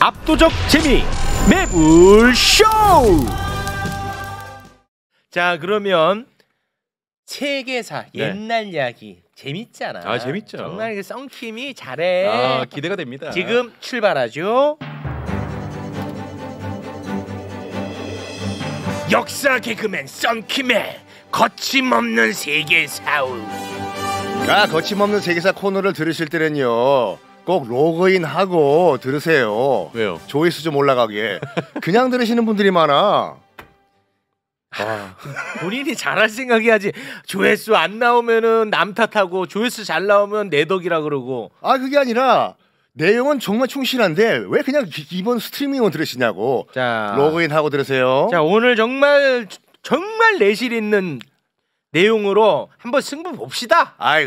압도적 재미 매불쇼 자 그러면 세계사 네. 옛날 이야기 재밌잖아 아 재밌죠 정말 그 썬킴이 잘해 아 기대가 됩니다 지금 출발하죠 역사 개그맨 썬킴의 거침없는 세계사아 거침없는 세계사 코너를 들으실 때는요 꼭 로그인하고 들으세요. 왜요? 조회수 좀 올라가게. 그냥 들으시는 분들이 많아. 아. 본인이 잘할 생각이야지 조회수 안 나오면은 남 탓하고 조회수 잘 나오면 내 덕이라 그러고 아 그게 아니라 내용은 정말 충실한데 왜 그냥 기, 기본 스트리밍만 들으시냐고 자 로그인하고 들으세요 자 오늘 정말 정말 내실 있는 내용으로 한번 승부 봅시다 아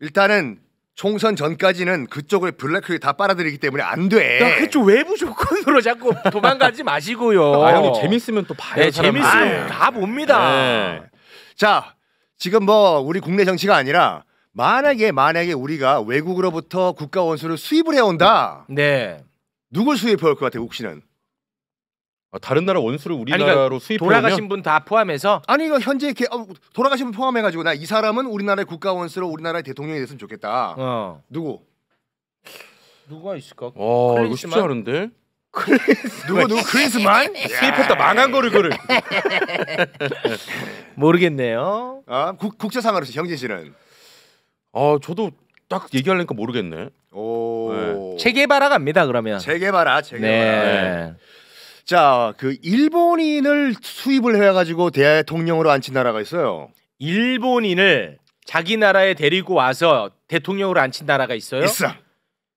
일단은 총선 전까지는 그쪽을 블랙홀이 다 빨아들이기 때문에 안 돼. 야, 그쪽 외부 조건으로 자꾸 도망가지 마시고요. 아, 형님 재밌으면 또 봐요. 네, 재밌으면 아, 다 봅니다. 네. 자, 지금 뭐 우리 국내 정치가 아니라 만약에 만약에 우리가 외국으로부터 국가 원수를 수입을 해온다. 네. 누굴 수입해올 것 같아요, 혹시는? 어, 다른 나라 원수를 우리나라로 아니, 그러니까 수입해 돌아가신 분 다 포함해서 아니 이거 현재 이 어, 돌아가신 분 포함해 가지고 나 이 사람은 우리나라의 국가 원수로 우리나라의 대통령이 됐으면 좋겠다. 어. 누구? 누가 있을까? 와 클린스만? 이거 쉽지 않은데. 누구 누구 크리스만? 수입했다 망한 거를 그를 모르겠네요. 아 국, 국제상으로서 형진 씨는 어 저도 딱 얘기하려니까 모르겠네. 오 네. 재개발아 갑니다 그러면. 재개발아 재개발아. 네. 네. 자, 그 일본인을 수입을 해가지고 대통령으로 앉힌 나라가 있어요. 일본인을 자기 나라에 데리고 와서 대통령으로 앉힌 나라가 있어요? 있어.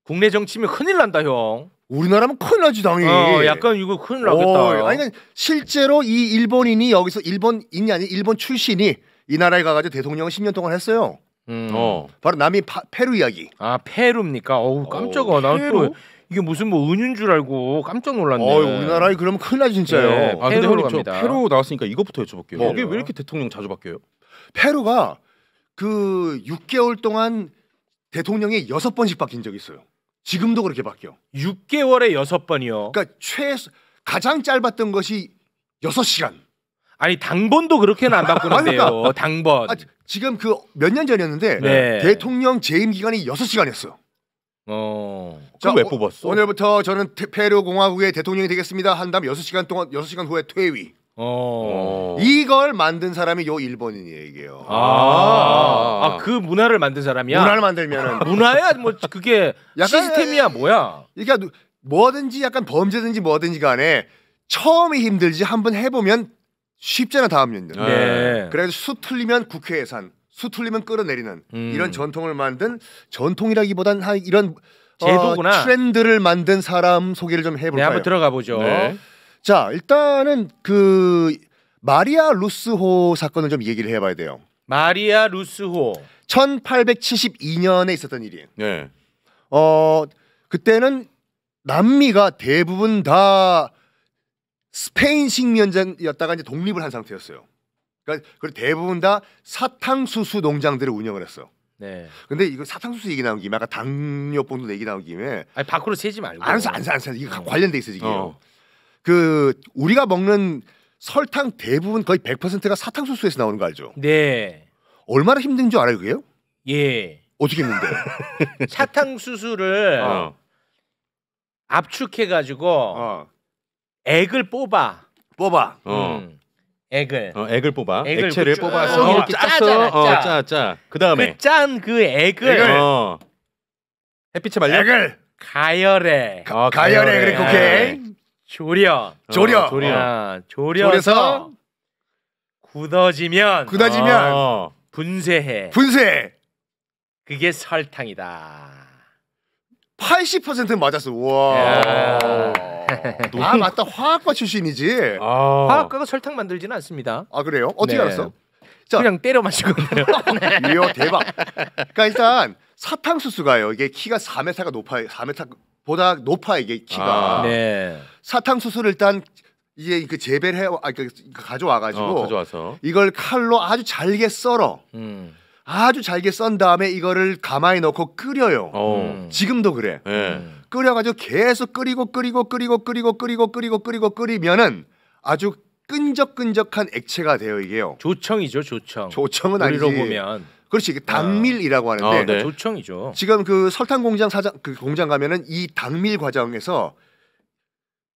국내 정치면 큰일 난다, 형. 우리나라면 큰일 나지 당연히. 어, 약간 이거 큰일 어, 나겠다. 아니 그러 그러니까 실제로 이 일본인이 여기서 일본인이 아닌 일본 출신이 이 나라에 가가지고 대통령을 10년 동안 했어요. 음. 어. 바로 남이 파, 페루 이야기. 아 페루입니까? 어우 깜짝아. 어, 페 난또 이게 무슨 뭐 은유인 줄 알고 깜짝 놀랐네. 어, 우리나라에 그러면 큰일 나 진짜요. 네. 아, 근데 형님 저 페루 나왔으니까 이것부터 여쭤볼게요. 뭐. 이왜 이렇게 대통령 자주 바뀌어요? 페루가 그 6개월 동안 대통령이 6번씩 바뀐 적이 있어요. 지금도 그렇게 바뀌어. 6개월에 6번이요. 그러니까 최소 가장 짧았던 것이 6시간. 아니 당번도 그렇게는 안 바꾸는데요. 그러니까, 당번. 아, 지금 그 몇 년 전이었는데 네. 대통령 재임 기간이 6시간이었어요. 어. 그왜 뽑았어? 오늘부터 저는 테, 페루 공화국의 대통령이 되겠습니다. 한 다음 6시간 동안 6시간 후에 퇴위. 어. 어. 이걸 만든 사람이 요 일본인이에요. 아, 아, 그 문화를 만든 사람이야? 문화를 만들면은. 문화야? 뭐, 그게 약간, 시스템이야? 뭐야? 그러니까 뭐든지 약간 범죄든지 뭐든지 간에 처음이 힘들지 한번 해보면 쉽잖아, 다음 년도. 네. 그래서 수 틀리면 국회 예산. 수틀리면 끌어내리는 음. 이런 전통을 만든 전통이라기보단 하, 이런 어, 제도구나 어, 트렌드를 만든 사람 소개를 좀 해볼까요? 네, 한번 들어가 보죠. 네. 자, 일단은 그 마리아 루스호 사건을 좀 얘기를 해봐야 돼요. 마리아 루스호 1872년에 있었던 일이에요. 네. 어 그때는 남미가 대부분 다 스페인 식민지였다가 이제 독립을 한 상태였어요. 그러니까 대부분 다 사탕수수 농장들을 운영을 했어. 네. 근데 이거 사탕수수 얘기 나온 김에 아까 당뇨병도 얘기 나온 김에 아니 밖으로 세지 말고 안사안사안사 이거 어. 음. 관련돼 있어 지금. 어. 그 우리가 먹는 설탕 대부분 거의 100%가 사탕수수에서 나오는 거 알죠? 네. 얼마나 힘든 줄 알아요, 그게요? 예. 어떻게 했는데? 사탕수수를 어. 압축해 가지고 어. 액을 뽑아. 뽑아. 음. 어. 액을 어, 액을 뽑아 액을 뭐 액체를 그 뽑아서 어, 짜서 짜짜 그 다음에 짠 그 액을, 액을. 어. 햇빛에 말려 액을 가열해 가, 가열해 그래 오케이 아, 어, 조려 조려 아, 조려 조려서 굳어지면 굳어지면 어. 분쇄해 분쇄 그게 설탕이다. 80%는 맞았어. 와. 아 맞다 화학과 출신이지. 아. 화학과가 설탕 만들지는 않습니다. 아 그래요? 어떻게 네. 알았어? 자, 그냥 때려 마시고. 이거 대박. 그러니까 일단 사탕수수가요. 이게 키가 4m가 높아 4m보다 높아 이게 키가. 아. 네. 사탕수수를 일단 이게 그 재배를 해, 아, 그 가져와가지고 어, 가져와서 이걸 칼로 아주 잘게 썰어. 음. 아주 잘게 썬 다음에 이거를 가마에 넣고 끓여요. 어. 음. 지금도 그래. 네. 끓여가지고 계속 끓이고 끓이고 끓이고 끓이고 끓이고 끓이고 끓이고 끓이면은 아주 끈적끈적한 액체가 되어 이게요. 조청이죠 조청. 조청은 아니지. 보면. 그렇지 당밀이라고 아. 하는데 아, 네. 조청이죠. 지금 그 설탕 공장 사장 그 공장 가면은 이 당밀 과정에서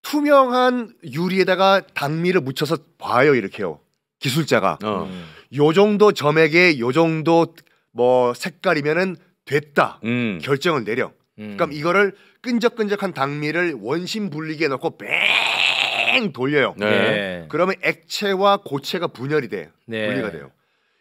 투명한 유리에다가 당밀을 묻혀서 봐요 이렇게요. 기술자가 어. 요 정도 점액에 요 정도 뭐 색깔이면은 됐다 음. 결정을 내려. 음. 그럼 이거를 끈적끈적한 당미를 원심 분리기에 넣고 뱅 돌려요. 네. 네. 그러면 액체와 고체가 분열이 돼 네. 분리가 돼요.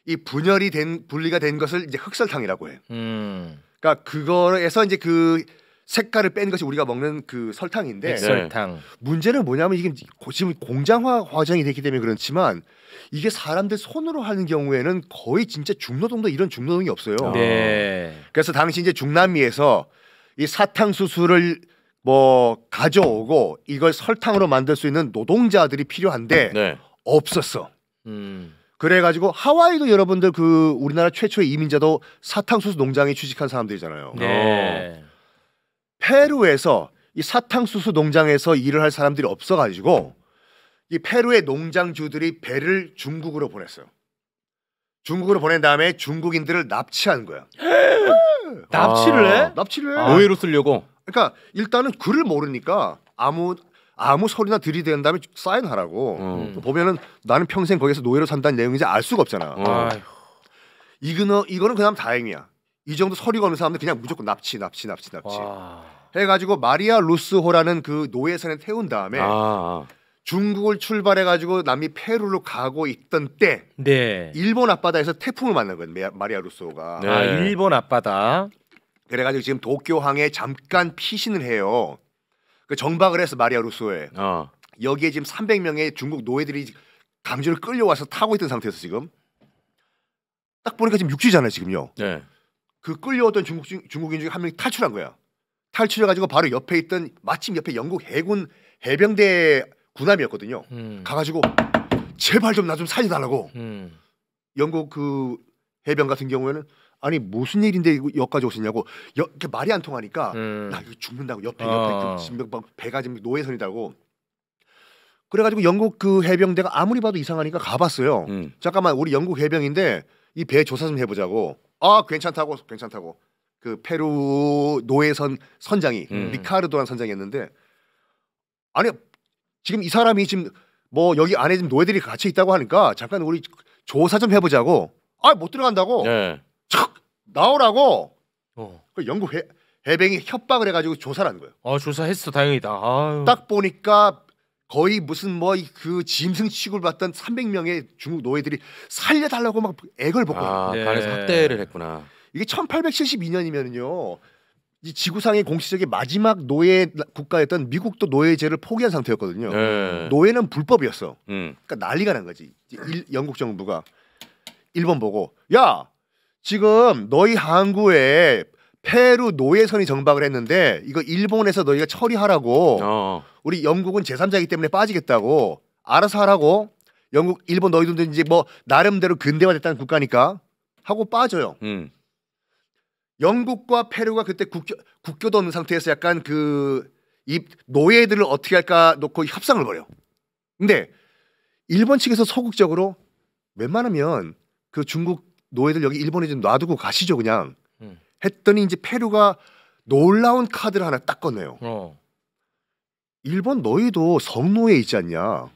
이 분열이 된 분리가 된 것을 이제 흑설탕이라고 해. 음. 그러니까 그거에서 이제 그 색깔을 뺀 것이 우리가 먹는 그 설탕인데 네. 네. 네. 설탕. 문제는 뭐냐면 이게 지금 공장화 과정이 됐기 때문에 그렇지만 이게 사람들 손으로 하는 경우에는 거의 진짜 중노동도 이런 중노동이 없어요. 아. 네. 그래서 당시 이제 중남미에서 이 사탕수수를 뭐 가져오고 이걸 설탕으로 만들 수 있는 노동자들이 필요한데 네. 없었어. 음. 그래가지고 하와이도 여러분들 그 우리나라 최초의 이민자도 사탕수수 농장에 취직한 사람들이잖아요. 네. 어. 페루에서 이 사탕수수 농장에서 일을 할 사람들이 없어가지고 이 페루의 농장주들이 배를 중국으로 보냈어요. 중국으로 보낸 다음에 중국인들을 납치한 거야. 납치를 해? 아, 납치를 해. 노예로 아, 쓰려고. 그러니까 일단은 글을 모르니까 아무 아무 소리나 들이대는 다음에 사인하라고. 음. 보면은 나는 평생 거기서 노예로 산다는 내용인지 알 수가 없잖아. 어. 이거는 이거는 그냥 다행이야. 이 정도 서류가 없는 사람들 그냥 무조건 납치, 납치, 납치, 납치. 와. 해가지고 마리아 루스호라는 그 노예선에 태운 다음에 아. 아. 중국을 출발해 가지고 남미 페루로 가고 있던 때 네. 일본 앞바다에서 태풍을 만난 거예요. 마리아 루소가. 네. 아, 일본 앞바다. 그래 가지고 지금 도쿄항에 잠깐 피신을 해요. 그 정박을 해서 마리아 루소에. 어. 여기에 지금 300명의 중국 노예들이 강제를 끌려와서 타고 있던 상태에서 지금 딱 보니까 지금 육지잖아요, 지금요. 네. 그 끌려왔던 중국 중국인 중 중에 한 명이 탈출한 거예요 탈출해 가지고 바로 옆에 있던 마침 옆에 영국 해군 해병대 군함이었거든요. 음. 가가지고 제발 좀 나좀 좀 살려달라고. 음. 영국 그 해병 같은 경우에는 아니 무슨 일인데 여기까지 오시냐고 여, 이렇게 말이 안 통하니까 음. 나 이거 죽는다고 옆에 옆에 지금 어. 그 배가 지금 노예선이다고 그래가지고 영국 그 해병대가 아무리 봐도 이상하니까 가봤어요. 음. 잠깐만 우리 영국 해병인데 이 배 조사 좀 해보자고. 아 괜찮다고 괜찮다고 그 페루 노예선 선장이 음. 리카르도란 선장이었는데 아니 지금 이 사람이 지금 뭐 여기 안에 지금 노예들이 같이 있다고 하니까 잠깐 우리 조사 좀 해보자고. 아 못 들어간다고. 네. 척 나오라고. 어. 그 영국 해, 해병이 협박을 해가지고 조사를 한 거예요. 아 조사했어 다행이다. 아유. 딱 보니까 거의 무슨 뭐 그 짐승 취급을 받던 300명의 중국 노예들이 살려달라고 막 애걸 벗고 아, 네. 반에서 학대를 했구나. 이게 1872년이면은요. 이 지구상의 공식적인 마지막 노예 국가였던 미국도 노예제를 포기한 상태였거든요. 네. 노예는 불법이었어. 음. 그러니까 난리가 난 거지. 일, 영국 정부가 일본 보고 야 지금 너희 항구에 페루 노예선이 정박을 했는데 이거 일본에서 너희가 처리하라고 어. 우리 영국은 제3자이기 때문에 빠지겠다고 알아서 하라고 영국 일본 너희들도 이제 뭐 나름대로 근대화됐다는 국가니까 하고 빠져요. 음. 영국과 페루가 그때 국교, 국교도 없는 상태에서 약간 그이 노예들을 어떻게 할까 놓고 협상을 벌여. 근데 일본 측에서 소극적으로 웬만하면 그 중국 노예들 여기 일본에 좀 놔두고 가시죠 그냥 음. 했더니 이제 페루가 놀라운 카드를 하나 딱 꺼내요. 어. 일본 너희도 성노예 있지 않냐?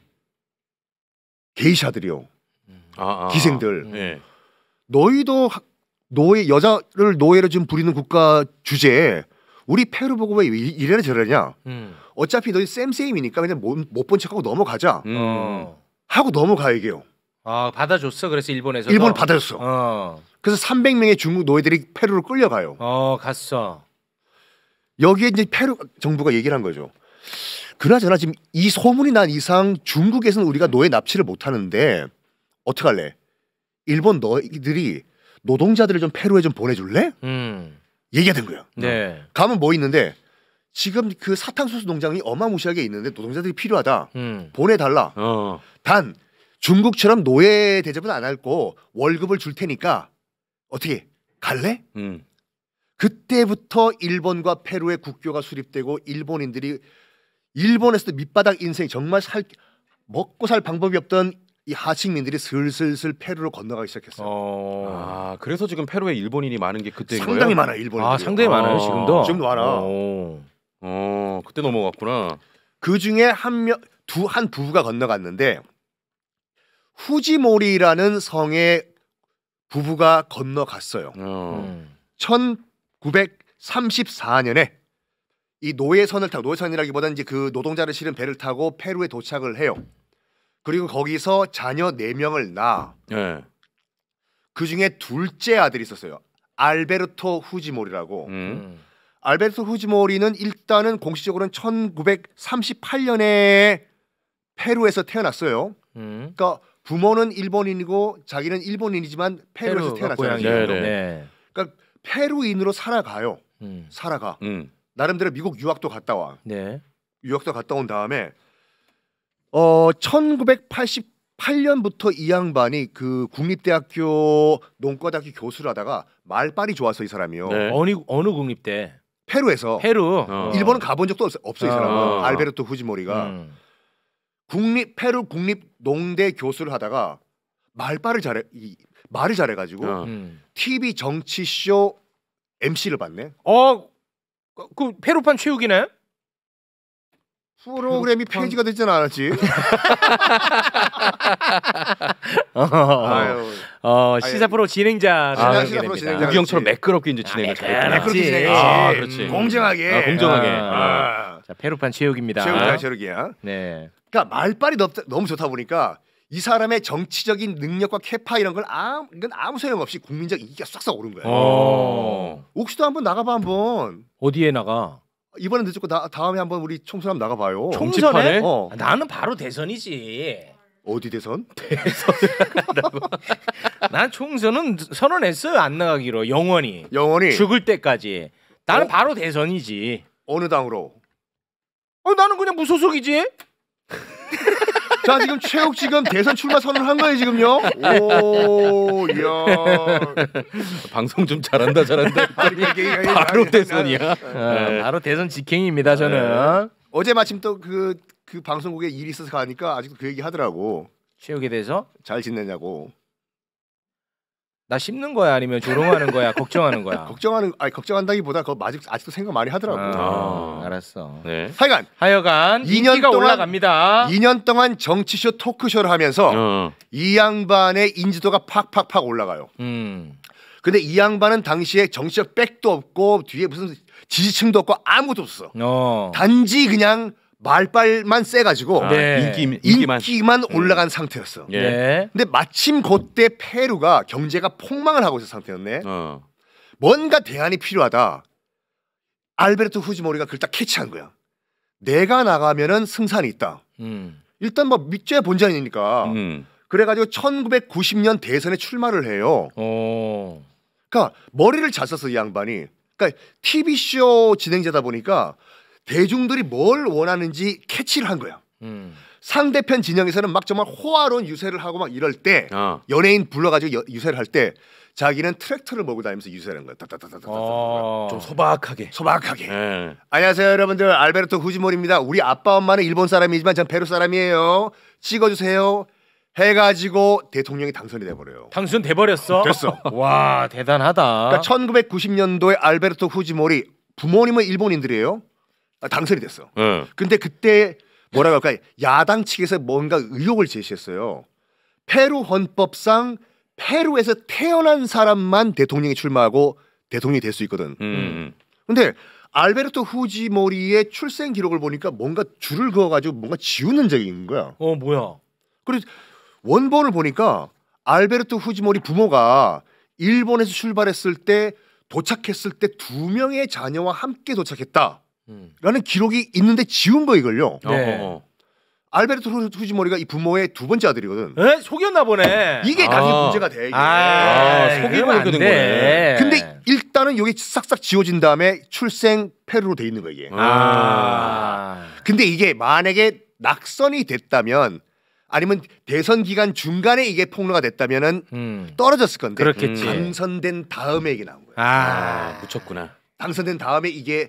게이샤들이요. 음. 아, 아, 아, 기생들. 네. 너희도 노예 여자를 노예로 지금 부리는 국가 주제에 우리 페루 보고 왜 이래나 저래냐? 음. 어차피 너희 쌤쌤이니까 그냥 못 본 척하고 넘어가자. 음. 어. 하고 넘어가 얘기요. 아 받아줬어. 그래서 일본에서 일본 받아줬어. 어. 그래서 300명의 중국 노예들이 페루로 끌려가요. 어 갔어. 여기에 이제 페루 정부가 얘기를 한 거죠. 그나저나 지금 이 소문이 난 이상 중국에서는 우리가 노예 납치를 못 하는데 어떡할래? 일본 너희들이 노동자들을 좀 페루에 좀 보내줄래? 음. 얘기가 된 거예요. 네. 가면 뭐 있는데 지금 그 사탕수수 농장이 어마무시하게 있는데 노동자들이 필요하다. 음. 보내달라. 어. 단 중국처럼 노예 대접은 안 할 거 월급을 줄 테니까 어떻게 갈래? 음. 그때부터 일본과 페루의 국교가 수립되고 일본인들이 일본에서도 밑바닥 인생 정말 살 먹고 살 방법이 없던 이 하층민들이 슬슬슬 페루로 건너가기 시작했어요. 어... 아, 아 그래서 지금 페루에 일본인이 많은 게 그때 상당히 많아 요 일본인. 아 상당히 많아요 어, 지금도. 지금도 많 어, 어 그때 넘어갔구나. 그 중에 한명두한 부부가 건너갔는데 후지모리라는 성에 부부가 건너갔어요. 어. 1934년에 이 노예선을 타고 노예선이라기보다는 이제 그 노동자를 실은 배를 타고 페루에 도착을 해요. 그리고 거기서 자녀 4명을 낳아. 네. 예. 그 중에 둘째 아들이 있었어요. 알베르토 후지모리라고. 음. 음. 알베르토 후지모리는 일단은 공식적으로는 1938년에 페루에서 태어났어요. 음. 그러니까 부모는 일본인이고 자기는 일본인이지만 페루에서 페루, 태어났잖아요. 네. 그러니까 페루인으로 살아가요. 음. 살아가. 음. 나름대로 미국 유학도 갔다 와. 네. 유학도 갔다 온 다음에 어 1988년부터 이 양반이 그 국립대학교 농과대학교 교수를 하다가 말빨이 좋아서 이 사람이요. 네. 어느 어느 국립대? 페루에서. 페루. 어. 일본은 가본 적도 없어, 없어 이 아. 사람은. 어. 알베르토 후지모리가 음. 국립 페루 국립 농대 교수를 하다가 말빨을 잘해 이, 말을 잘해가지고 어. 음. TV 정치쇼 MC를 봤네. 어, 그, 그 페루판 최욱이네. 프로그램이 그 폐지가 되진 않았지. 어, 아 어, 시사 프로 진행자 아, 시사 프로 진행자 우기형처럼 매끄럽게 이제 아, 진행을 잘 매끄럽게 진행했 아, 그렇지. 음. 공정하게. 아, 공정하게. 아. 아. 자, 페루판 최욱입니다. 최욱이야, 최욱이야. 네. 그러니까 말빨이 너무, 너무 좋다 보니까 이 사람의 정치적인 능력과 캐파 이런 걸 아무 이건 아무 소용 없이 국민적 인기가 싹싹 오른 거야. 어. 옥시도 한번 나가봐 한번. 어디에 나가? 이번엔 늦었고 나, 다음에 한번 우리 총선 한번 나가봐요. 총선에? 어. 아, 나는 바로 대선이지. 어디 대선? 대선. 난 총선은 선언했어요 안 나가기로 영원히. 영원히. 죽을 때까지. 나는 어? 바로 대선이지. 어느 당으로? 어, 나는 그냥 무소속이지. 자, 지금 최욱 지금 대선 출마 선언한 을 거예요, 지금요? 오, 이야. 방송 좀 잘한다, 잘한다. 바로 대선이야. 바로 대선 직행입니다, 저는. 네. 어제 마침 또그그 그 방송국에 일이 있어서 가니까 아직도 그 얘기 하더라고. 최욱에 대해서? 잘 지내냐고. 나 씹는 거야 아니면 조롱하는 거야 걱정하는 거야 걱정하는 아니 걱정한다기보다 그거 아직 아직도 생각 많이 하더라고. 아, 아, 알았어 네. 하여간 하여간 2년 인기가 동안- 올라갑니다 2년 동안 정치쇼 토크쇼를 하면서 어. 이 양반의 인지도가 팍팍팍 올라가요. 음 근데 이 양반은 당시에 정치적 백도 없고 뒤에 무슨 지지층도 없고 아무것도 없어. 어. 단지 그냥 말빨만 세가지고 아, 네. 인기, 인기만, 인기만 음. 올라간 음. 상태였어. 예. 네. 근데 마침 그때 페루가 경제가 폭망을 하고 있었 상태였네. 어. 뭔가 대안이 필요하다. 알베르토 후지모리가 그걸 딱 캐치한 거야. 내가 나가면은 승산이 있다. 음. 일단 뭐밑져야 본전이니까. 음. 그래가지고 1990년 대선에 출마를 해요. 오. 그러니까 머리를 잘 써서 이 양반이. 그러니까 TV 쇼 진행자다 보니까 대중들이 뭘 원하는지 캐치를 한 거야. 음. 상대편 진영에서는 막 정말 호화로운 유세를 하고 막 이럴 때 어. 연예인 불러가지고 여, 유세를 할 때 자기는 트랙터를 몰고 다니면서 유세를 한 거야. 따따따따따. 어. 좀 소박하게. 소박하게. 네. 안녕하세요 여러분들 알베르토 후지몰입니다 우리 아빠 엄마는 일본 사람이지만 전 페루 사람이에요. 찍어주세요. 해가지고 대통령이 당선이 돼버려요. 당선돼 버렸어. 됐어. 와 대단하다. 그러니까 1990년도에 알베르토 후지몰이 부모님은 일본인들이에요. 아, 당선이 됐어. 네. 근데 그때 뭐라 그까 야당 측에서 뭔가 의혹을 제시했어요. 페루 헌법상 페루에서 태어난 사람만 대통령이 출마하고 대통령이 될 수 있거든. 음, 음, 음. 근데 알베르토 후지모리의 출생 기록을 보니까 뭔가 줄을 그어가지고 뭔가 지우는 적이 있는 거야. 어 뭐야? 그리고 원본을 보니까 알베르토 후지모리 부모가 일본에서 출발했을 때 도착했을 때 두 명의 자녀와 함께 도착했다. 음. 라는 기록이 있는데 지운 거 이걸요. 어, 어, 네. 어. 알베르토 후지모리가 이 부모의 두 번째 아들이거든. 에? 속였나 보네. 이게 나중 아. 문제가 돼. 이게. 아, 속이고 이렇게 된 거네. 근데 일단은 여기 싹싹 지워진 다음에 출생 페루로 돼 있는 거야 이게. 아. 근데 이게 만약에 낙선이 됐다면 아니면 대선 기간 중간에 이게 폭로가 됐다면은 음. 떨어졌을 건데 그렇겠지. 당선된 다음에 이게 나온 거야. 아, 아 묻혔구나. 당선된 다음에 이게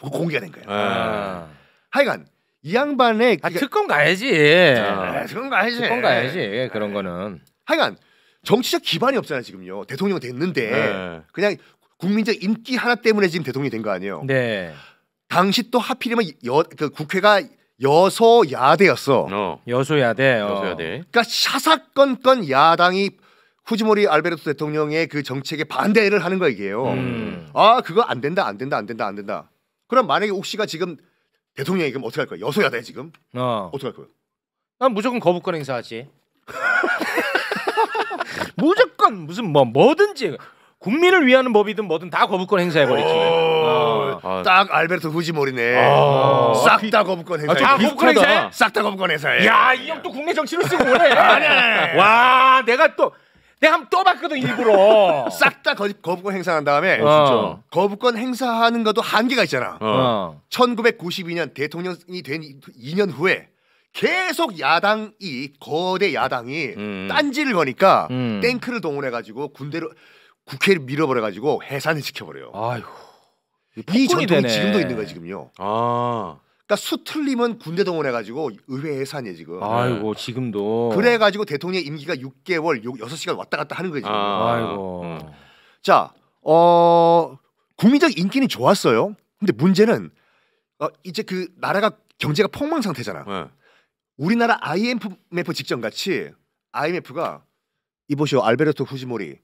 공개가 된 거예요. 아. 하여간 이 양반의 아, 특검 가야지. 아, 특검 가야지. 특검 가야지. 네. 그런 거는. 하여간 정치적 기반이 없잖아요 지금요. 대통령 됐는데 네. 그냥 국민적 인기 하나 때문에 지금 대통령이 된 거 아니에요. 네. 당시 또 하필이면 여, 그 국회가 여소야대였어. 어. 여소야대. 어. 여소야대. 그러니까 샤사건건 야당이 후지모리 알베르토 대통령의 그 정책에 반대를 하는 거 이게요. 음. 아 그거 안 된다 안 된다 안 된다 안 된다. 그럼 만약에 옥시가 지금 대통령이 그럼 어떻게 할 거야? 여소야 돼 지금. 어. 어떻게 할 거야? 난 무조건 거부권 행사하지. 무조건 무슨 뭐 뭐든지 국민을 위하는 법이든 뭐든 다 거부권 행사해 버리지. 어. 어. 아. 딱 알베르트 후지모리네. 아. 어. 어. 싹다 거부권 행사. 아, 다 거부권 아, 행사. 싹다 거부권 행사해. 야 이 형 또 국내 정치를 쓰고 오네. 아니야. 와 내가 또 내가 한번 떠봤거든 일부러. 싹 다 거부권 행사한 다음에 어. 거부권 행사하는 것도 한계가 있잖아. 어. 1992년 어. 대통령이 된 2년 후에 계속 야당이 거대 야당이 음. 딴지를 거니까 음. 탱크를 동원해가지고 군대를 국회를 밀어버려가지고 해산을 시켜버려요. 아휴. 이 전통이 되네. 지금도 있는 거야 지금요. 아. 그러니까 수틀림은 군대 동원해가지고 의회 예산이에 지금. 아. 아이고 지금도. 그래가지고 대통령 임기가 6개월 6시간 왔다 갔다 하는 거지. 아, 이고 음. 어. 자, 어 국민적 인기는 좋았어요. 근데 문제는 어, 이제 그 나라가 경제가 폭망 상태잖아. 네. 우리나라 IMF 직전 같이 IMF가 이보시오 알베르토 후지모리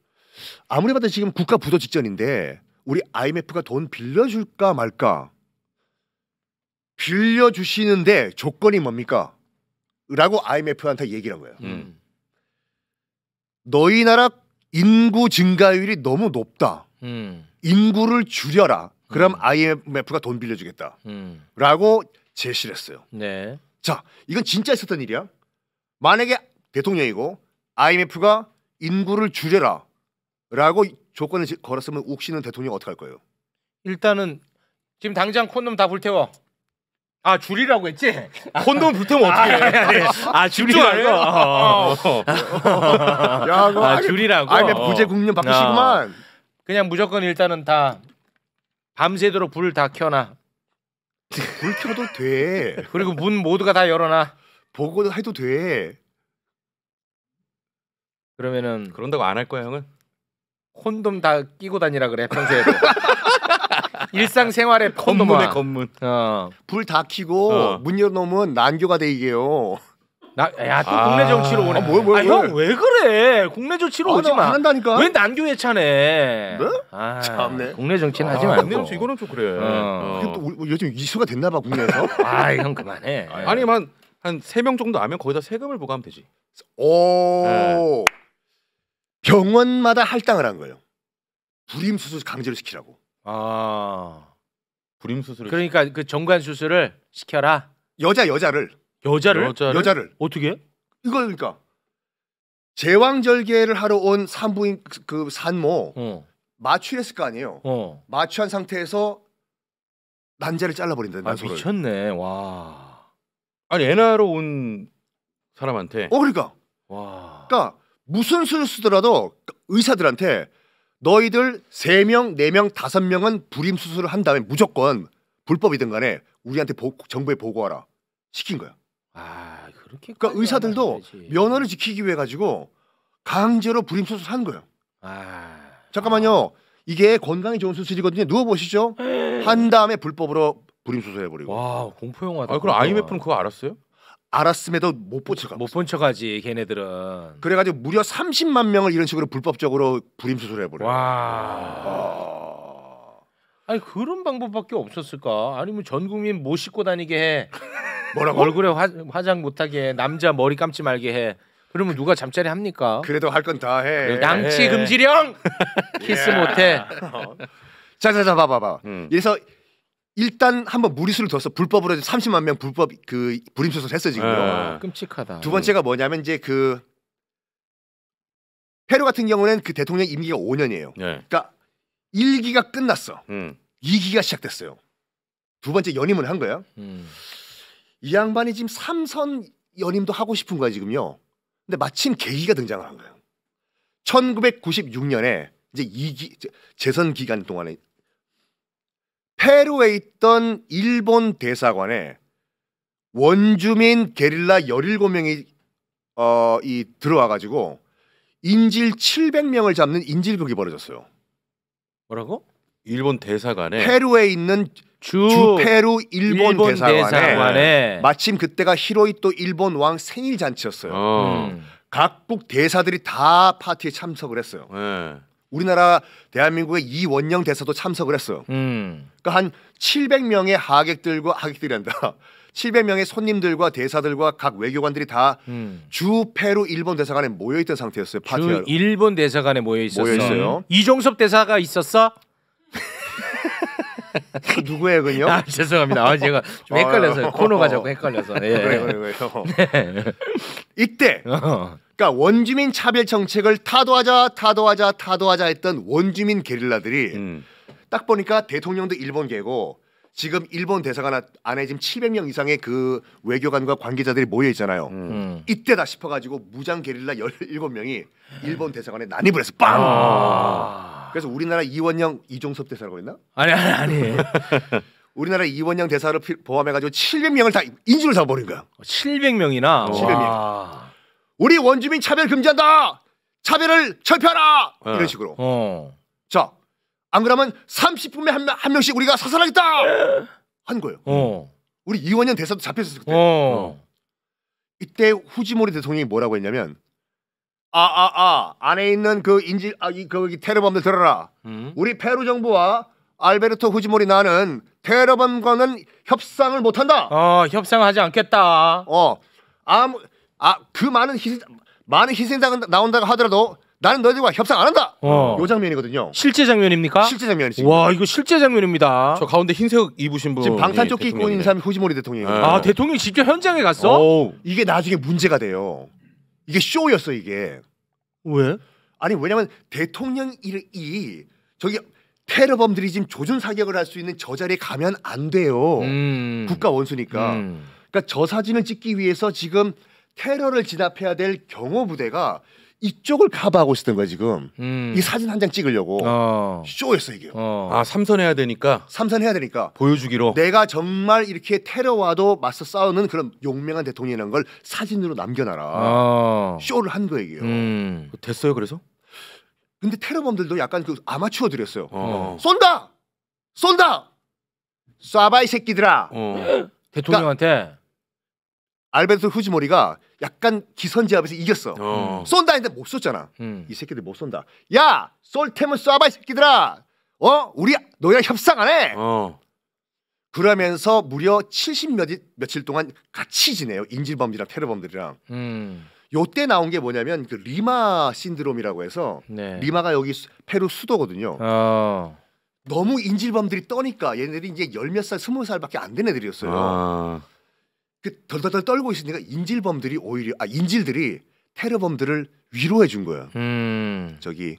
아무리 봐도 지금 국가 부도 직전인데 우리 IMF가 돈 빌려줄까 말까 빌려주시는데 조건이 뭡니까? 라고 IMF한테 얘기를 한 거예요. 음. 너희 나라 인구 증가율이 너무 높다. 음. 인구를 줄여라. 그럼 음. IMF가 돈 빌려주겠다. 음. 라고 제시를 했어요. 네. 자, 이건 진짜 있었던 일이야. 만약에 대통령이고 IMF가 인구를 줄여라. 라고 조건을 걸었으면 욱씨는 대통령 어떻게 할 거예요? 일단은 지금 당장 콘돔 다 불태워. 아 줄이라고 했지? 콘돔 불태면 어떻게 해? 아, 아 줄이라고? 어. 어. 야, 아 줄이라고? 아근 부재 국민 바쁘시구만. 어. 그냥 무조건 일단은 다 밤새도록 불 다 켜놔. 불 켜도 돼. 그리고 문 모두가 다 열어놔. 보고 도 해도 돼. 그러면은 그런다고 안 할 거야 형은? 콘돔 다 끼고 다니라 그래 평소에도. 일상생활의 건문의 건문. 어. 불다 켜고 어. 문 열어놓으면 난교가 돼 이게요. 나야또 아... 국내 정치로 오네. 아, 뭐야 뭐야. 아, 형왜 그래? 국내 정치로 아, 오지 마. 한다니까. 왜 난교에 차네? 네? 아, 참네. 국내 정치는 아, 하지 아, 말 국내 정치 이거는 좀 그래. 어. 어. 또 요즘 이슈가 됐나 봐 국내에서. 아, 형 그만해. 아니면 한세 명 정도 알면 거기다 세금을 부과하면 되지. 오. 네. 병원마다 할당을 한 거예요. 불임수술 강제로 시키라고. 아 불임 수술. 그러니까 그 정관 수술을 시켜라. 여자 여자를 여자를 여자를, 여자를. 어떻게? 이거 그니까 제왕절개를 하러 온 산부인 그, 그 산모 어. 마취했을 거 아니에요. 어. 마취한 상태에서 난자를 잘라버린다. 아난 미쳤네. 와. 아니 애나로온 사람한테. 어 그러니까. 와. 그러니까 무슨 수를 쓰더라도 의사들한테 너희들 3명4명5 명은 불임 수술을 한 다음에 무조건 불법이든 간에 우리한테 보, 정부에 보고하라. 시킨 거야. 아, 그렇게 그러니까 의사들도 면허를 지키기 위해 가지고 강제로 불임 수술을 한 거예요. 아. 잠깐만요. 이게 건강에 좋은 수술이거든요. 누워 보시죠. 한 다음에 불법으로 불임 수술해 버리고. 와, 공포 영화다. 아, 그럼 IMF는 그거 알았어요? 알았음에도 못본 척하고 못본 척하지 걔네들은 그래가지고 무려 30만 명을 이런 식으로 불법적으로 불임수술해 버려. 와. 와. 아. 아니 그런 방법밖에 없었을까? 아니면 전 국민 못 씻고 다니게 해. 뭐라고? 얼굴에 화, 장 못하게 해. 남자 머리 감지 말게 해. 그러면 누가 잠자리 합니까? 그래도 할 건 다 해. 양치 예. 금지령. 키스 못해. 자자자 봐봐봐. 음. 그래서 일단 한번 무리수를 뒀어 불법으로 30만 명 불법 그 불임소송 했어 지금. 네. 아, 끔찍하다. 두 번째가 뭐냐면 이제 그 페루 같은 경우는 그 대통령 임기가 5년이에요. 네. 그러니까 1기가 끝났어. 음. 2기가 시작됐어요. 두 번째 연임을 한 거야. 음. 이 양반이 지금 3선 연임도 하고 싶은 거야 지금요. 근데 마침 계기가 등장을 한 거예요. 1996년에 이제 2기 재선 기간 동안에 페루에 있던 일본 대사관에 원주민 게릴라 17명이 어, 이 들어와 가지고 인질 700명을 잡는 인질극이 벌어졌어요. 뭐라고? 일본 대사관에 페루에 있는 주, 주 페루 일본, 일본 대사관에, 대사관에, 마침 그때가 히로이토 일본 왕 생일 잔치였어요. 어. 음. 각국 대사들이 다 파티에 참석을 했어요. 네. 우리나라 대한민국의 이원영 대사도 참석을 했어요. 음. 그러니까 한 700명의 하객들과 하객들이란다. 700명의 손님들과 대사들과 각 외교관들이 다 음. 주페루 일본 대사관에 모여 있던 상태였어요. 파티하러. 주 일본 대사관에 모여 있었어요. 모여 있 음. 이종섭 대사가 있었어? 그 누구예요, 그요? 아, 죄송합니다. 아, 제가 좀 헷갈려서 아, 어, 어. 코너가 자꾸 헷갈려서. 예. 왜요, 왜요? 어. 네. 이때 어. 그러니까 원주민 차별 정책을 타도하자, 타도하자, 타도하자 했던 원주민 게릴라들이 음. 딱 보니까 대통령도 일본계고 지금 일본 대사관 아, 안에 지금 700명 이상의 그 외교관과 관계자들이 모여 있잖아요. 음. 음. 이때다 싶어가지고 무장 게릴라 17명이 일본 대사관에 난입을 해서 빵. 아. 그래서 우리나라 이원영 이종섭 대사라고 했나? 아니 아니 아니. 우리나라 이원영 대사를 포함해가지고 700명을 다 인질을 잡아버린 거야. 700명이나. 어, 700명. 어, 우리 원주민 차별 금지한다. 차별을 철폐하라. 네. 이런 식으로. 어. 자, 안 그러면 30분에 한, 한 명씩 우리가 사살하겠다. 한 거예요. 어. 우리 이원영 대사도 잡혔을 때. 어. 어. 이때 후지모리 대통령이 뭐라고 했냐면 아아아 아, 아. 안에 있는 그 인질 아이 거기 그, 테러범들 들어라. 음. 우리 페루 정부와 알베르토 후지모리 나는 테러범과는 협상을 못한다. 어 협상하지 않겠다. 어 아무 아 그 많은 희생 많은 희생당 나온다고 하더라도 나는 너희들과 협상 안 한다. 어. 요 장면이거든요. 실제 장면입니까? 실제 장면이지. 와 이거 실제 장면입니다. 저 가운데 흰색 입으신 분 지금 방탄조끼 입고 있는 사람이 후지모리 대통령이에요. 아 대통령 이 직접 현장에 갔어? 오. 어. 이게 나중에 문제가 돼요. 이게 쇼였어 이게. 왜? 아니 왜냐면 대통령이 저기 테러범들이 지금 조준 사격을 할 수 있는 저 자리에 가면 안 돼요. 음. 국가 원수니까. 음. 그러니까 저 사진을 찍기 위해서 지금 테러를 진압해야 될 경호 부대가 이쪽을 가봐하고 있었던 거야 지금 음. 이 사진 한 장 찍으려고 어. 쇼였어 이게 어. 아 삼선해야 되니까 삼선해야 되니까 보여주기로 내가 정말 이렇게 테러와도 맞서 싸우는 그런 용맹한 대통령이라는 걸 사진으로 남겨놔라 어. 쇼를 한 거예요 이게 음. 어, 됐어요 그래서 근데 테러범들도 약간 그 아마추어들이었어요 어. 쏜다 쏜다 쏴봐 이 새끼들아 어. 그러니까 대통령한테 그러니까 알베르토 후지모리가 약간 기선제압에서 이겼어. 어. 음. 쏜다 했는데 못 쏘잖아. 음. 이 새끼들 못 쏜다. 야, 쏠 테면 쏴봐 이 새끼들아. 어, 우리 너희랑 협상 안 해. 어. 그러면서 무려 70몇 며칠 동안 같이 지내요. 인질범들이랑 테러범들이랑. 음. 요때 나온 게 뭐냐면 그 리마 신드롬이라고 해서 네. 리마가 여기 페루 수도거든요. 어. 너무 인질범들이 떠니까 얘네들이 이제 열몇 살, 스무 살밖에 안 된 애들이었어요. 어. 그 덜덜덜 떨고 있으니까 인질범들이 오히려 아 인질들이 테러범들을 위로해 준 거야. 음. 저기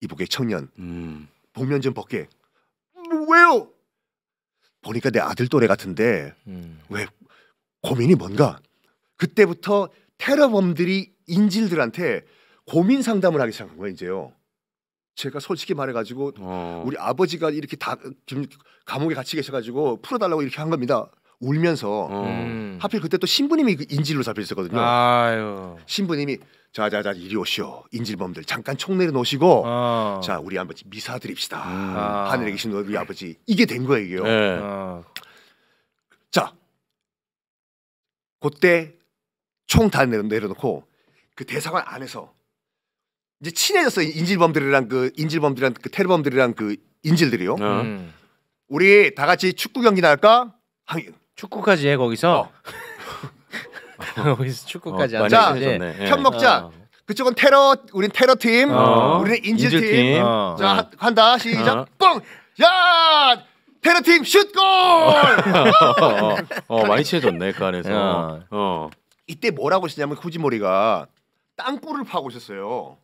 이복의 청년 음. 복면 좀 벗게. 왜요? 보니까 내 아들 또래 같은데 음. 왜 고민이 뭔가? 그때부터 테러범들이 인질들한테 고민 상담을 하기 시작한 거예요 이제요. 제가 솔직히 말해가지고 어. 우리 아버지가 이렇게 다 감옥에 갇히 계셔가지고 풀어달라고 이렇게 한 겁니다. 울면서 어. 음. 하필 그때 또 신부님이 그 인질로 잡혀 있었거든요. 아유. 신부님이 자자자 이리 오시오 인질범들 잠깐 총 내려놓으시고 어. 자 우리 아버지 미사 드립시다 음. 아. 하늘에 계신 우리 아버지 이게 된 거예요 이게요. 네. 어. 자 그때 총 다 내려놓고 그 대사관 안에서 이제 친해졌어요 인질범들이랑 그 인질범들이랑 그 테러범들이랑 그 인질들이요. 네. 음. 우리 다 같이 축구 경기 나갈까? 항의. 축구까지 해 거기서. 어. 거기서 축구까지 어, 자, 네. 예. 편 먹자. 어. 그쪽은 테러, 우린 테러 팀, 어. 우리는 인질 팀. 팀. 자, 간다 어. 시작. 어. 뻥, 야, 테러 팀 슛골. 어, 많이 취해졌네 그 안에서. 어. 이때 뭐라고 했냐면 후지모리가 땅굴을 파고 있었어요.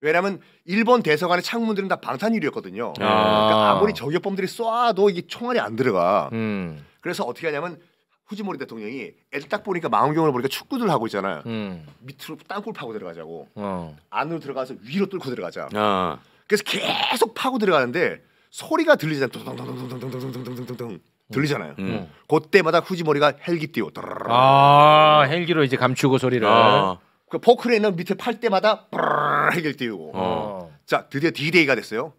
왜냐하면 일본 대사관의 창문들은 다 방탄유리였거든요. 아. 그러니까 아무리 저격범들이 쏴도 이게 총알이 안 들어가. 음. 그래서 어떻게 하냐면 후지모리 대통령이 애들 딱 보니까 망원경을 보니까 축구들 하고 있잖아요. 음. 밑으로 땅굴 파고 들어가자고. 어. 안으로 들어가서 위로 뚫고 들어가자. 어. 그래서 계속 파고 들어가는데 소리가 들리잖아요. 둥둥둥둥둥둥둥둥둥둥둥 들리잖아요. 음. 그때마다 후지모리가 헬기 뛰어. 아 헬기로 이제 감추고 소리를. 어. 그 포크레인은 밑에 팔 때마다 헬기를 띄우고. 어. 자 드디어 디데이가 됐어요.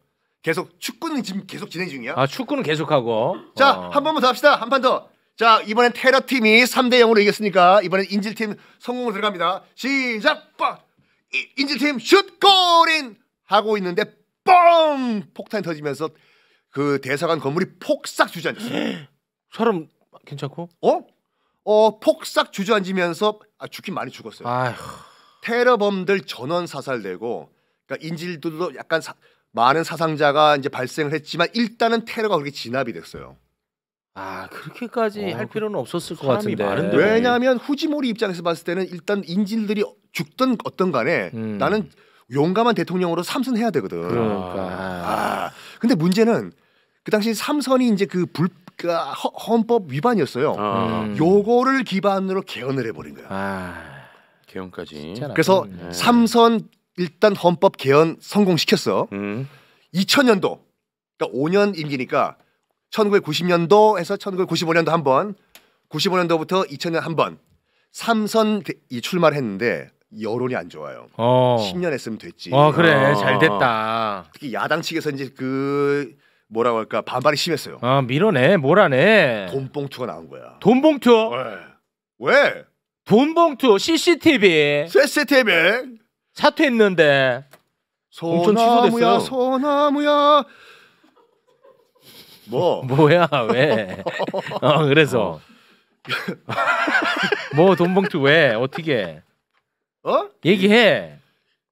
계속 축구는 지금 계속 진행 중이야. 아 축구는 계속하고. 자한 어. 번만 더 합시다. 한 판 더. 자 이번엔 테러 팀이 3대 0으로 이겼으니까 이번엔 인질 팀 성공으로 들어갑니다. 시작. 뻥. 인질 팀슛 골인 하고 있는데 뻥 폭탄이 터지면서 그 대사관 건물이 폭삭 주저앉았어. 사람 괜찮고? 어? 어 폭삭 주저앉으면서 아, 죽긴 많이 죽었어요. 아휴. 테러범들 전원 사살되고 그러니까 인질들도 약간 사, 많은 사상자가 이제 발생을 했지만 일단은 테러가 그렇게 진압이 됐어요. 아 그렇게까지 어, 할 그 필요는 없었을 것 같은데 많은데. 왜냐하면 후지모리 입장에서 봤을 때는 일단 인질들이 죽든 어떤 간에 음. 나는 용감한 대통령으로 삼선해야 되거든. 그러니까. 아. 근데 문제는 그 당시 삼선이 이제 그 불, 그 헌법 위반이었어요. 아. 음. 요거를 기반으로 개헌을 해버린 거야. 아. 개헌까지. 그래서 삼선 일단 헌법 개헌 성공시켰어. 음. 2000년도 그러니까 5년 임기니까 1990년도에서 1995년도 한 번, 95년도부터 2000년 한 번. 3선이 출마를 했는데 여론이 안 좋아요. 어. 10년 했으면 됐지. 어, 그래. 어. 잘 됐다. 특히 야당 측에서 이제 그 뭐라고 할까? 반발이 심했어요. 아, 밀어내. 몰아내. 돈봉투가 나온 거야. 돈봉투? 왜? 왜? 돈봉투 CCTV. CCTV. 사퇴했는데 공천 취소됐어요. 야 소나무야 뭐 뭐야 왜? 어, 그래서 어. 뭐 돈봉투 왜 어떻게? 어? 얘기해.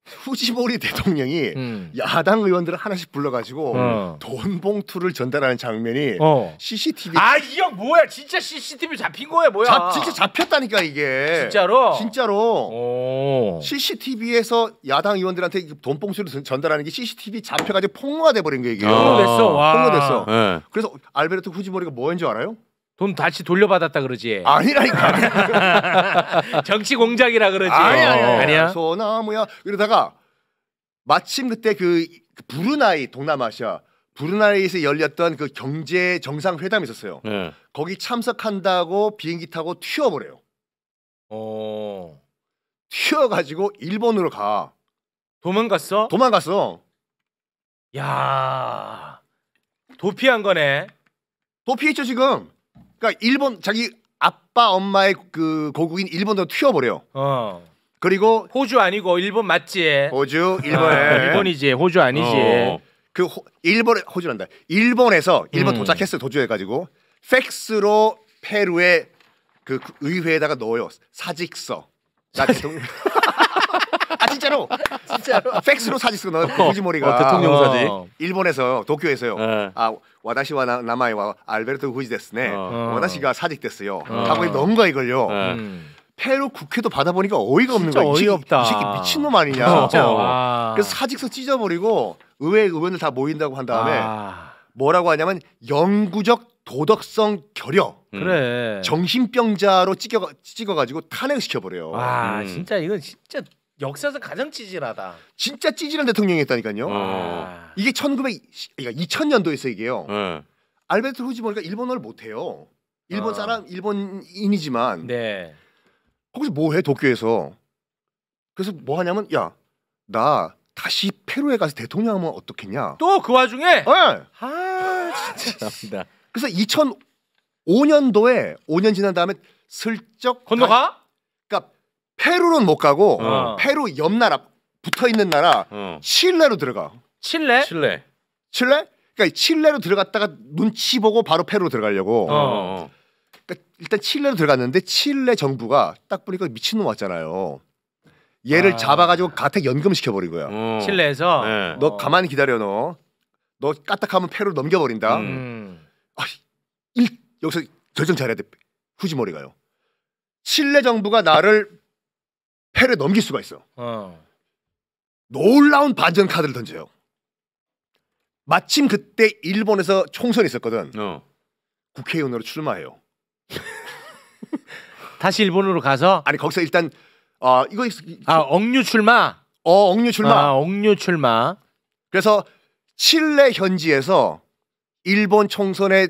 후지보리 대통령이 음. 야당 의원들을 하나씩 불러가지고 어. 돈 봉투를 전달하는 장면이 어. CCTV 아 이 형 뭐야 진짜 CCTV 잡힌 거야 뭐야 자, 진짜 잡혔다니까 이게 진짜로 진짜로 오. CCTV에서 야당 의원들한테 돈 봉투를 전달하는 게 CCTV 잡혀가지고 폭로가 돼버린 거예요 이게 폭로됐어 폭로됐어 네. 그래서 알베르트 후지보리가 뭐인 줄 알아요? 돈 다시 돌려받았다 그러지. 아니라니까. 정치 공작이라 그러지. 아니, 아니, 아 아니야. 소나무야. 이러다가 마침 그때 그 브루나이 동남아시아 브루나이에서 열렸던 그 경제 정상 회담이 있었어요. 네. 거기 참석한다고 비행기 타고 튀어버려요. 어. 튀어가지고 일본으로 가. 도망갔어? 도망갔어. 야. 도피한 거네. 도피했죠 지금. 그러니까 일본 자기 아빠 엄마의 그 고국인 일본도 튀어버려요. 어. 그리고 호주 아니고 일본 맞지? 호주 일본 아, 일본이지 호주 아니지. 어. 그 호, 일본 호주란다. 일본에서 일본 음. 도착했어요 도주해 가지고 팩스로 페루의 그, 그 의회에다가 넣어요 사직서. 나 대통령. 진짜로 진짜로 아, 팩스로 사진 쓰고 넣어 후지모리가 어, 어, 대통령 사진 어, 일본에서 도쿄에서요 네. 아 와다시와 나마이와 알베르토 후지 데스네 와다시가 사직 됐어요 하고 넣은 가 이걸요 네. 음. 페루 국회도 받아보니까 어이가 없는 거야. 어이없다. 이 새끼 미친놈 아니냐. 아. 그래서 사직서 찢어버리고 의회 의원들 다 모인다고 한 다음에 아. 뭐라고 하냐면 영구적 도덕성 결여. 음. 그래. 정신병자로 찍어 찍어가지고 탄핵시켜버려요. 아 음. 진짜 이건 진짜 역사에서 가장 찌질하다. 진짜 찌질한 대통령이 했다니까요. 어. 아. 이게 1900그러니 2000년도에서 이게요. 네. 알베르트 후지모니가 일본어를 못 해요. 일본 아. 사람 일본인이지만 네. 거기서 뭐해 도쿄에서 그래서 뭐 하냐면 야 나 다시 페루에 가서 대통령 하면 어떻겠냐 또 그 와중에 네. 아 진짜 그래서 2005년도에 5년 지난 다음에 슬쩍 건너가 페루는 못 가고 어. 페루 옆 나라 붙어 있는 나라 어. 칠레로 들어가. 칠레? 칠레. 칠레? 그러니까 칠레로 들어갔다가 눈치 보고 바로 페루로 들어가려고. 어. 그러니까 일단 칠레로 들어갔는데 칠레 정부가 딱 보니까 미친놈 왔잖아요. 얘를 아. 잡아가지고 가택 연금 시켜버린 거야. 어. 칠레에서 네. 너 어. 가만히 기다려 너. 너 까딱하면 페루 넘겨버린다. 음. 아, 일, 여기서 결정 잘해야 돼. 후지머리가요. 칠레 정부가 나를 패를 넘길 수가 있어. 어. 놀라운 반전 카드를 던져요. 마침 그때 일본에서 총선이 있었거든. 어. 국회의원으로 출마해요. 다시 일본으로 가서 아니 거기서 일단 어, 이거 아 억류 출마. 어 억류 출마. 아, 억류 출마. 그래서 칠레 현지에서 일본 총선에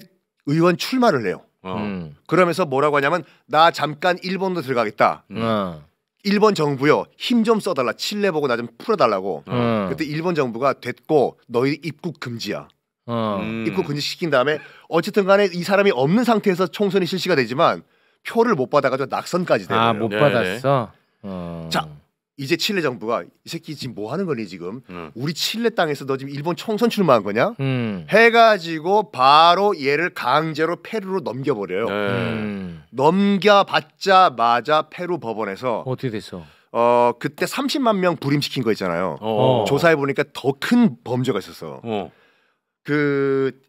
의원 출마를 해요. 어. 음. 그러면서 뭐라고 하냐면 나 잠깐 일본도 들어가겠다. 음. 일본 정부요 힘 좀 써달라 칠레 보고 나 좀 풀어달라고 어. 그때 일본 정부가 됐고 너희 입국 금지야 어. 음. 입국 금지 시킨 다음에 어쨌든 간에 이 사람이 없는 상태에서 총선이 실시가 되지만 표를 못 받아가지고 낙선까지 아, 돼요 아못 받았어 네. 어. 자 이제 칠레 정부가 이 새끼 지금 뭐 하는 거니 지금 음. 우리 칠레 땅에서 너 지금 일본 총선 출마한 거냐 음. 해가지고 바로 얘를 강제로 페루로 넘겨버려요 네. 음. 넘겨받자마자 페루 법원에서 어떻게 됐어 어 그때 30만 명 불임시킨 거 있잖아요 어. 조사해 보니까 더 큰 범죄가 있었어 어. 그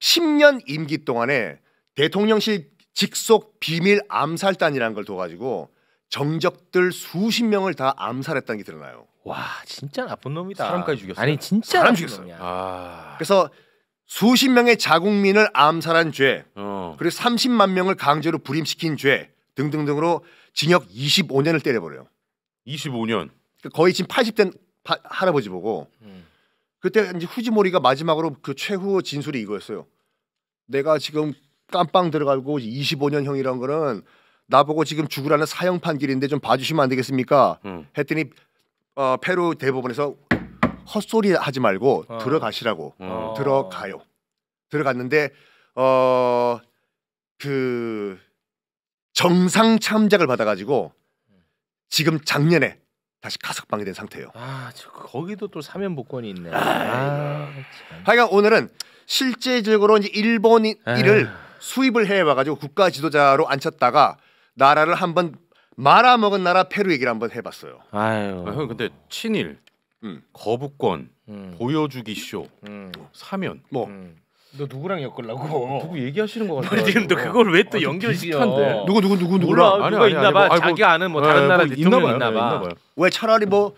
10년 임기 동안에 대통령실 직속 비밀 암살단이라는 걸 둬가지고 정적들 수십 명을 다 암살했다는 게 드러나요. 와 진짜 나쁜 놈이다. 사람까지 죽였어. 아니 진짜 사람 죽였어. 놈이야. 아... 그래서 수십 명의 자국민을 암살한 죄, 어. 그리고 30만 명을 강제로 불임시킨 죄 등등등으로 징역 25년을 때려버려요. 25년. 그러니까 거의 지금 8 0대 할아버지 보고 음. 그때 이제 후지모리가 마지막으로 그 최후 진술이 이거였어요. 내가 지금 깜빵 들어가고 25년형이란 거는 나보고 지금 죽으라는 사형 판길인데좀 봐주시면 안 되겠습니까? 음. 했더니 어, 페루 대법원에서 헛소리 하지 말고 어. 들어가시라고 음. 어. 들어가요. 들어갔는데 어 그 정상 참작을 받아가지고 지금 작년에 다시 가석방이 된 상태예요. 아, 저 거기도 또 사면 복권이 있네. 아, 아, 예. 하여간 오늘은 실제적으로 이제 일본인을 아. 수입을 해와가지고 국가 지도자로 앉혔다가 나라를 한번 말아먹은 나라 페루 얘기를 한번 해봤어요. 아유. 아, 형 근데 친일, 음. 거부권, 음. 보여주기 쇼, 음. 사면 뭐. 음. 너 누구랑 엮으려고? 누구 얘기하시는 거 같아요. 지금 너 그걸 왜 또 연결시켜? 누구 누구 누구 누구 몰라, 몰라. 아니, 누구 아니, 있나 아니, 봐. 뭐, 자기 아는 뭐 다른 아, 뭐 네, 나라 뭐 대통령 있나, 있나, 있나 봐. 왜 차라리 뭐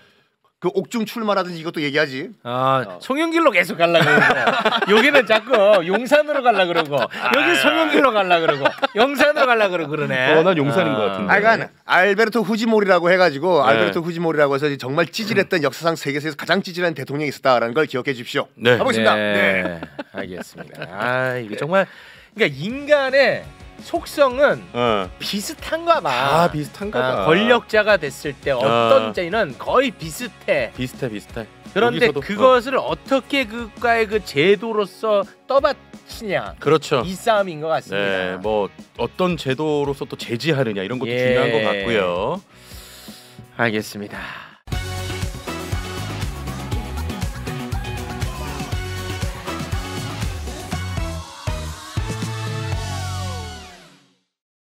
그 옥중 출마라든지 이것도 얘기하지. 아, 어. 송영길로 계속 갈라 그러고. 여기는 자꾸 용산으로 갈라 그러고. 여기 송영길로 갈라 그러고. 용산으로 갈라 그러고 그러네. 어, 난 용산인 어. 것 아. 같은데. 아, 그러 알베르토 후지모리라고 해 가지고 네. 알베르토 후지모리라고 해서 정말 찌질했던 역사상 세계에서 가장 찌질한 대통령이 있었다라는 걸 기억해 주십시오. 네. 가보겠습니다. 네. 네. 알겠습니다. 아, 이거 정말 그러니까 인간의 속성은 어. 비슷한가 봐. 아 비슷한가 봐. 아, 권력자가 됐을 때 어. 어떤 자는 거의 비슷해. 비슷해 비슷해. 그런데 여기서도, 그것을 어. 떻게 국가의 그, 그 제도로서 떠받치냐. 그렇죠. 이 싸움인 것 같습니다. 네, 뭐 어떤 제도로서 또 제지하느냐 이런 것도 예. 중요한 것 같고요. 알겠습니다.